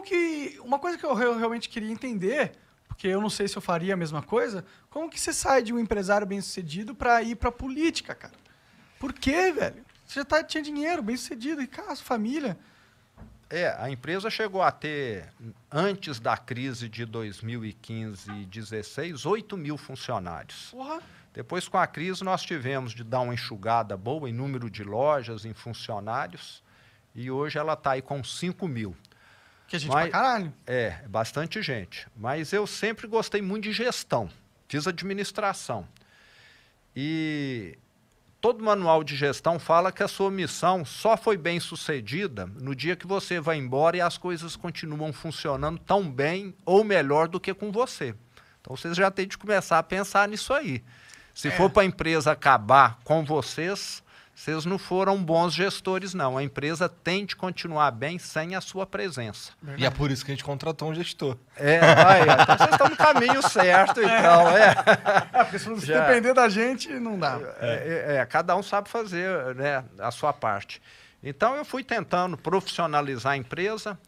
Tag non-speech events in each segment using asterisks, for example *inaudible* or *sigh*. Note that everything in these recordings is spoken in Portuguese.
como que. Uma coisa que eu realmente queria entender, porque eu não sei se eu faria a mesma coisa, como que você sai de um empresário bem sucedido para ir para política, cara? Por quê, velho? Você já tá, tinha dinheiro, bem sucedido, e casa, família. É, a empresa chegou a ter, antes da crise de 2015 e 2016, 8 mil funcionários. Depois, com a crise, nós tivemos de dar uma enxugada boa em número de lojas, em funcionários, e hoje ela está aí com 5 mil. Que é gente Mas, pra caralho. É, é, bastante gente. Mas eu sempre gostei muito de gestão. Fiz administração. E todo manual de gestão fala que a sua missão só foi bem sucedida no dia que você vai embora e as coisas continuam funcionando tão bem ou melhor do que com você. Então vocês já têm de começar a pensar nisso aí. Se é. for para a empresa acabar com vocês, vocês não foram bons gestores, não. A empresa tem de continuar bem sem a sua presença. Verdade. E é por isso que a gente contratou um gestor. É, aí, é. então vocês estão no caminho certo, então. É, é porque se Já. depender da gente, não dá. É, é, é, cada um sabe fazer né, a sua parte. Então, eu fui tentando profissionalizar a empresa.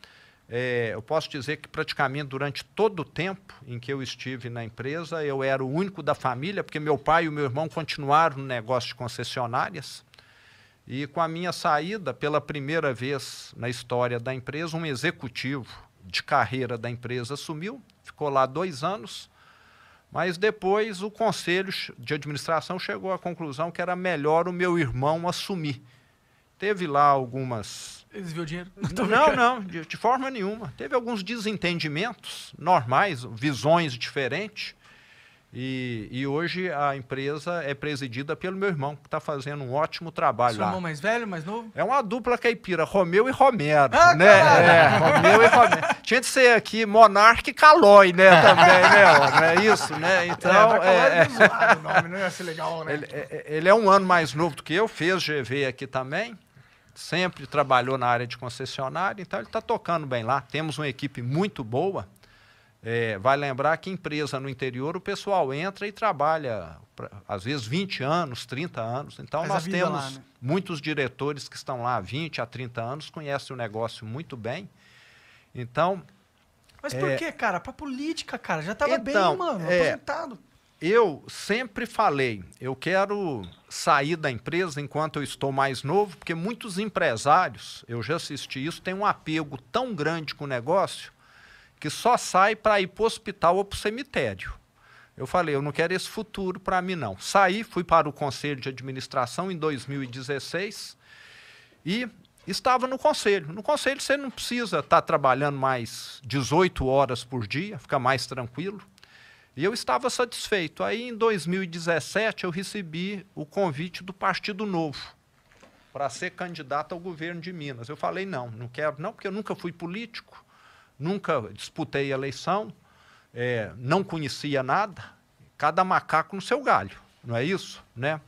É, eu posso dizer que praticamente durante todo o tempo em que eu estive na empresa, eu era o único da família, porque meu pai e o meu irmão continuaram no negócio de concessionárias. E com a minha saída, pela primeira vez na história da empresa, um executivo de carreira da empresa assumiu, ficou lá dois anos, mas depois o conselho de administração chegou à conclusão que era melhor o meu irmão assumir. Teve lá algumas. Ele desviou dinheiro? *laughs* Não, não, não de, de forma nenhuma. Teve alguns desentendimentos normais, visões diferentes. E, e, hoje a empresa é presidida pelo meu irmão, que está fazendo um ótimo trabalho Seu lá. irmão mais velho, mais novo? É uma dupla caipira, Romeu e Romero, ah, né? É, Romeu e Romero. Tinha de ser aqui Monarque e Calói, né, também, né? Não é isso, né? É, então... Tá é, é... Zoado, não ia ser legal, né? Ele, é, é, ele é um ano mais novo do que eu, fez GV aqui também, sempre trabalhou na área de concessionária, então ele está tocando bem lá. Temos uma equipe muito boa, é, vai lembrar que empresa no interior o pessoal entra e trabalha, pra, às vezes 20 anos, 30 anos. Então Faz nós temos lá, né? muitos diretores que estão lá há 20 a 30 anos, conhecem o negócio muito bem. Então. Mas por é, que, cara? Para política, cara. Já estava então, bem, mano, é, aposentado. Eu sempre falei, eu quero sair da empresa enquanto eu estou mais novo, porque muitos empresários, eu já assisti isso, têm um apego tão grande com o negócio que só sai para ir para o hospital ou para o cemitério. Eu falei, eu não quero esse futuro para mim, não. Saí, fui para o conselho de administração em 2016 e estava no conselho. No conselho você não precisa estar tá trabalhando mais 18 horas por dia, fica mais tranquilo. E eu estava satisfeito. Aí em 2017 eu recebi o convite do Partido Novo para ser candidato ao governo de Minas. Eu falei não, não quero não, porque eu nunca fui político nunca disputei eleição, é, não conhecia nada, cada macaco no seu galho, não é isso? Né?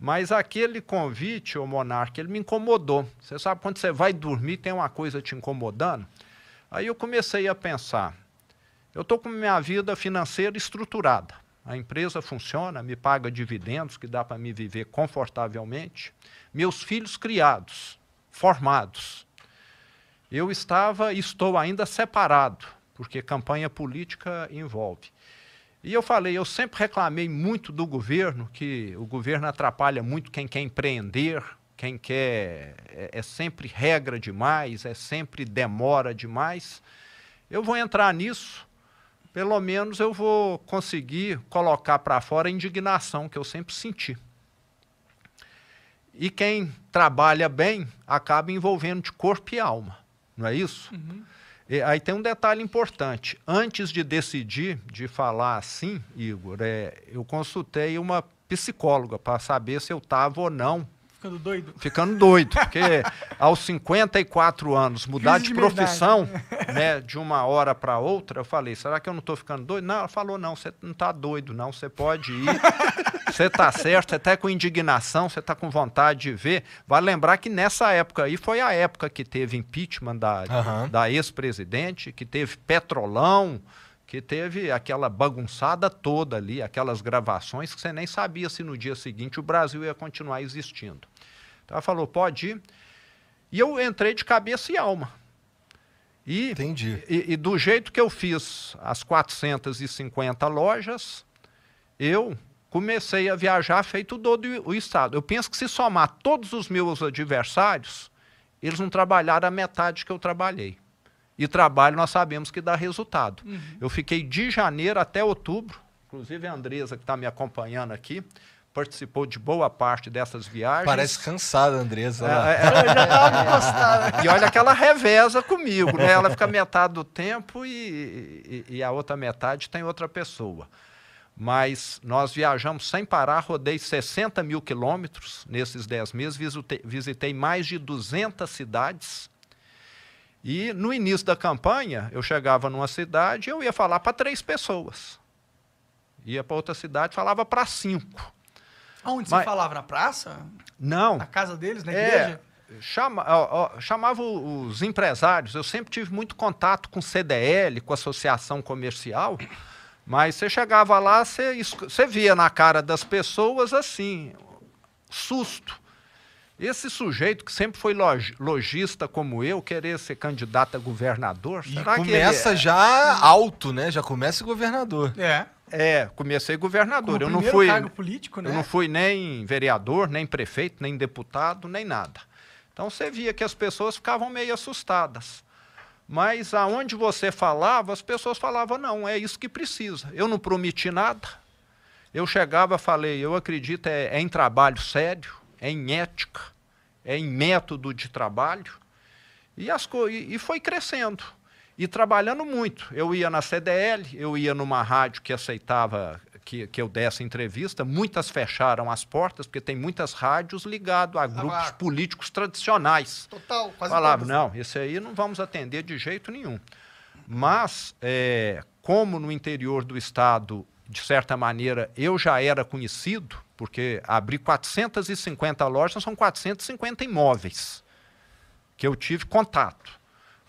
Mas aquele convite, o monarca, ele me incomodou. Você sabe quando você vai dormir, tem uma coisa te incomodando? Aí eu comecei a pensar. Eu estou com minha vida financeira estruturada. A empresa funciona, me paga dividendos, que dá para me viver confortavelmente. Meus filhos criados, formados. Eu estava e estou ainda separado, porque campanha política envolve. E eu falei, eu sempre reclamei muito do governo, que o governo atrapalha muito quem quer empreender, quem quer. É, é sempre regra demais, é sempre demora demais. Eu vou entrar nisso, pelo menos eu vou conseguir colocar para fora a indignação que eu sempre senti. E quem trabalha bem acaba envolvendo de corpo e alma não é isso? Uhum. E, aí tem um detalhe importante. Antes de decidir de falar assim, Igor, é, eu consultei uma psicóloga para saber se eu estava ou não. Ficando doido? Ficando doido, porque *laughs* aos 54 anos mudar Crise de, de profissão *laughs* né, de uma hora para outra, eu falei, será que eu não estou ficando doido? Não, ela falou, não, você não está doido, não, você pode ir, *laughs* você está certo, você está com indignação, você está com vontade de ver. Vai vale lembrar que nessa época aí foi a época que teve impeachment da, uhum. da ex-presidente, que teve petrolão, que teve aquela bagunçada toda ali, aquelas gravações que você nem sabia se no dia seguinte o Brasil ia continuar existindo. Então ela falou, pode ir. E eu entrei de cabeça e alma. E, Entendi. E, e do jeito que eu fiz as 450 lojas, eu comecei a viajar feito todo o Estado. Eu penso que se somar todos os meus adversários, eles não trabalharam a metade que eu trabalhei. E trabalho nós sabemos que dá resultado. Uhum. Eu fiquei de janeiro até outubro, inclusive a Andresa que está me acompanhando aqui, participou de boa parte dessas viagens. Parece cansada, Andresa. É, é *laughs* E olha que ela reveza comigo, né? Ela fica metade do tempo e, e, e a outra metade tem outra pessoa. Mas nós viajamos sem parar, rodei 60 mil quilômetros nesses 10 meses, visitei, visitei mais de 200 cidades. E no início da campanha, eu chegava numa cidade, eu ia falar para três pessoas. Ia para outra cidade, falava para cinco. Aonde Mas... você falava? Na praça? Não. Na casa deles, na é, igreja? Chama, ó, ó, chamava os empresários. Eu sempre tive muito contato com CDL, com associação comercial. Mas você chegava lá, você, você via na cara das pessoas assim, susto. Esse sujeito que sempre foi log, lojista como eu, querer ser candidato a governador, e será começa que ele... É? já alto, né? Já começa governador. É. É, comecei governador. eu não fui. Cargo político, né? Eu não fui nem vereador, nem prefeito, nem deputado, nem nada. Então você via que as pessoas ficavam meio assustadas. Mas aonde você falava, as pessoas falavam: não, é isso que precisa. Eu não prometi nada. Eu chegava falei: eu acredito é, é em trabalho sério, é em ética, é em método de trabalho. E, as e, e foi crescendo e trabalhando muito. Eu ia na CDL, eu ia numa rádio que aceitava que, que eu desse entrevista, muitas fecharam as portas, porque tem muitas rádios ligadas a grupos políticos tradicionais. Total, quase Falava, todos. Né? não, esse aí não vamos atender de jeito nenhum. Mas, é, como no interior do Estado, de certa maneira, eu já era conhecido, porque abri 450 lojas, são 450 imóveis que eu tive contato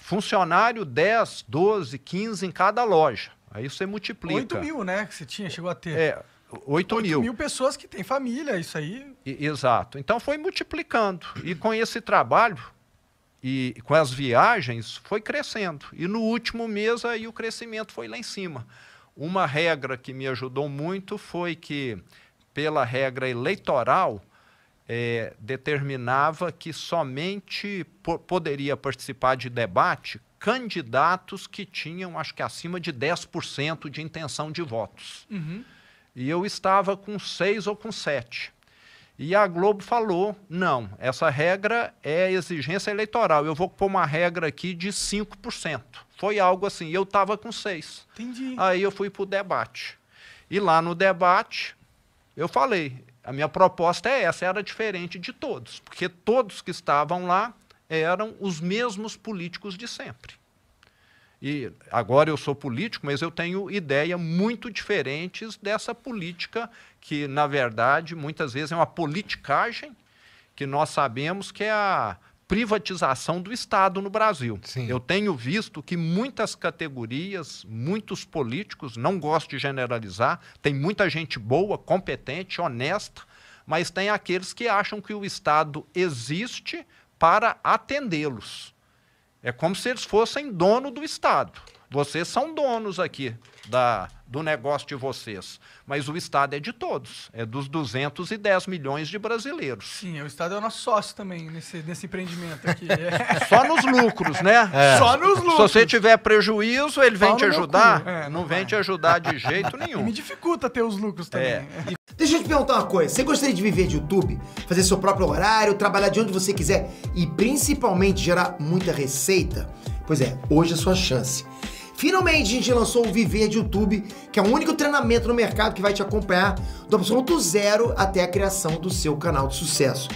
funcionário 10, 12, 15 em cada loja. Aí você multiplica. 8 mil, né? Que você tinha, chegou a ter. É, 8, 8 mil. mil pessoas que têm família, isso aí. E, exato. Então foi multiplicando. E com esse trabalho e com as viagens, foi crescendo. E no último mês aí o crescimento foi lá em cima. Uma regra que me ajudou muito foi que, pela regra eleitoral, é, determinava que somente poderia participar de debate candidatos que tinham, acho que acima de 10% de intenção de votos. Uhum. E eu estava com 6 ou com 7. E a Globo falou: não, essa regra é exigência eleitoral. Eu vou pôr uma regra aqui de 5%. Foi algo assim. Eu estava com 6. Entendi. Aí eu fui para o debate. E lá no debate, eu falei: a minha proposta é essa, era diferente de todos, porque todos que estavam lá eram os mesmos políticos de sempre. E agora eu sou político, mas eu tenho ideias muito diferentes dessa política que, na verdade, muitas vezes é uma politicagem que nós sabemos que é a, privatização do Estado no Brasil. Sim. Eu tenho visto que muitas categorias, muitos políticos, não gosto de generalizar, tem muita gente boa, competente, honesta, mas tem aqueles que acham que o Estado existe para atendê-los. É como se eles fossem dono do Estado. Vocês são donos aqui da do negócio de vocês. Mas o Estado é de todos, é dos 210 milhões de brasileiros. Sim, o Estado é o nosso sócio também nesse, nesse empreendimento aqui. *laughs* É. Só nos lucros, né? É. Só nos lucros. Se você tiver prejuízo, ele Fala vem te ajudar. É, não, não vem te ajudar de jeito nenhum. *laughs* E me dificulta ter os lucros é. também. Deixa eu te perguntar uma coisa. Você gostaria de viver de YouTube? Fazer seu próprio horário, trabalhar de onde você quiser e principalmente gerar muita receita? Pois é, hoje é a sua chance. Finalmente a gente lançou o Viver de YouTube, que é o único treinamento no mercado que vai te acompanhar do absoluto zero até a criação do seu canal de sucesso.